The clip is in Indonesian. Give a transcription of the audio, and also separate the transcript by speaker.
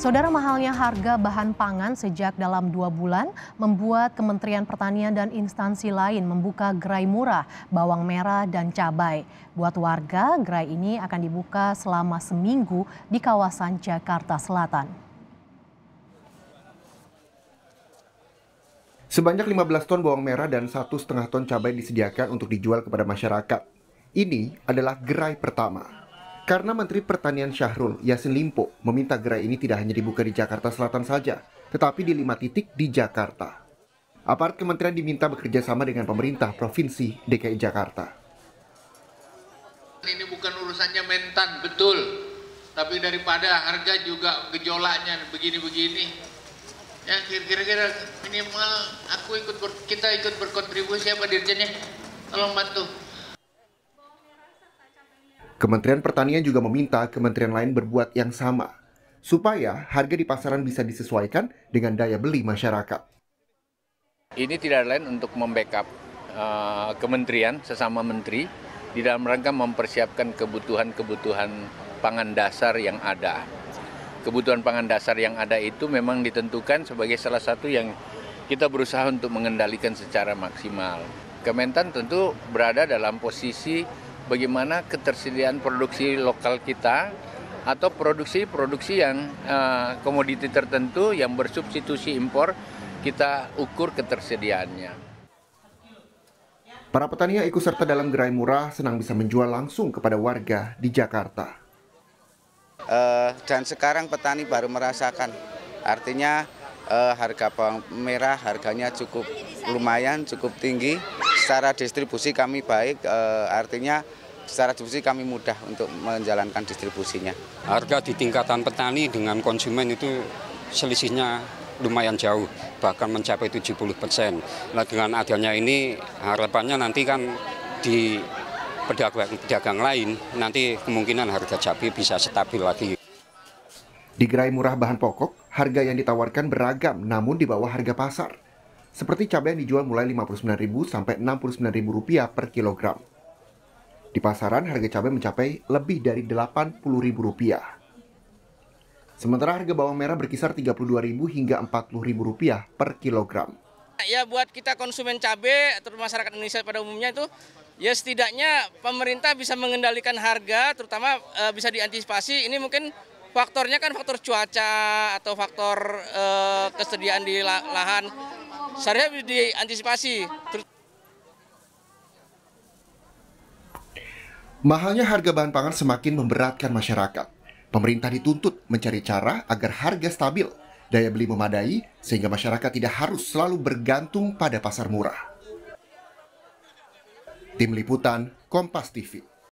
Speaker 1: Saudara mahalnya harga bahan pangan sejak dalam dua bulan membuat Kementerian Pertanian dan instansi lain membuka gerai murah bawang merah dan cabai. Buat warga, gerai ini akan dibuka selama seminggu di kawasan Jakarta Selatan. Sebanyak 15 ton bawang merah dan satu setengah ton cabai disediakan untuk dijual kepada masyarakat. Ini adalah gerai pertama. Karena Menteri Pertanian Syahrul Yasin Limpo meminta gerai ini tidak hanya dibuka di Jakarta Selatan saja, tetapi di lima titik di Jakarta. Aparat kementerian diminta bekerja sama dengan pemerintah Provinsi DKI Jakarta.
Speaker 2: Ini bukan urusannya mentan, betul. Tapi daripada harga juga gejolaknya begini-begini, ya kira-kira minimal aku ikut kita ikut berkontribusi apa dirjennya, tolong bantu.
Speaker 1: Kementerian Pertanian juga meminta kementerian lain berbuat yang sama, supaya harga di pasaran bisa disesuaikan dengan daya beli masyarakat.
Speaker 2: Ini tidak lain untuk membackup uh, kementerian sesama menteri di dalam rangka mempersiapkan kebutuhan-kebutuhan pangan dasar yang ada. Kebutuhan pangan dasar yang ada itu memang ditentukan sebagai salah satu yang kita berusaha untuk mengendalikan secara maksimal. Kementan tentu berada dalam posisi bagaimana ketersediaan produksi lokal kita atau produksi-produksi yang uh, komoditi tertentu yang bersubstitusi impor kita ukur ketersediaannya.
Speaker 1: Para petani yang ikut serta dalam gerai murah senang bisa menjual langsung kepada warga di Jakarta.
Speaker 2: Uh, dan sekarang petani baru merasakan, artinya uh, harga bawang merah harganya cukup lumayan, cukup tinggi secara distribusi kami baik, eh, artinya secara distribusi kami mudah untuk menjalankan distribusinya. Harga di tingkatan petani dengan konsumen itu selisihnya lumayan jauh, bahkan mencapai 70 persen. Nah, dengan adanya ini harapannya nanti kan di pedagang-pedagang lain nanti kemungkinan harga cabai bisa stabil lagi.
Speaker 1: Di gerai murah bahan pokok, harga yang ditawarkan beragam namun di bawah harga pasar seperti cabai yang dijual mulai Rp59.000 sampai Rp69.000 per kilogram. Di pasaran, harga cabai mencapai lebih dari Rp80.000. Sementara harga bawang merah berkisar Rp32.000 hingga Rp40.000 per kilogram.
Speaker 2: Ya buat kita konsumen cabai atau masyarakat Indonesia pada umumnya itu ya setidaknya pemerintah bisa mengendalikan harga terutama e, bisa diantisipasi ini mungkin faktornya kan faktor cuaca atau faktor e, kesediaan di lahan seharusnya diantisipasi.
Speaker 1: Mahalnya harga bahan pangan semakin memberatkan masyarakat. Pemerintah dituntut mencari cara agar harga stabil, daya beli memadai, sehingga masyarakat tidak harus selalu bergantung pada pasar murah. Tim Liputan, Kompas TV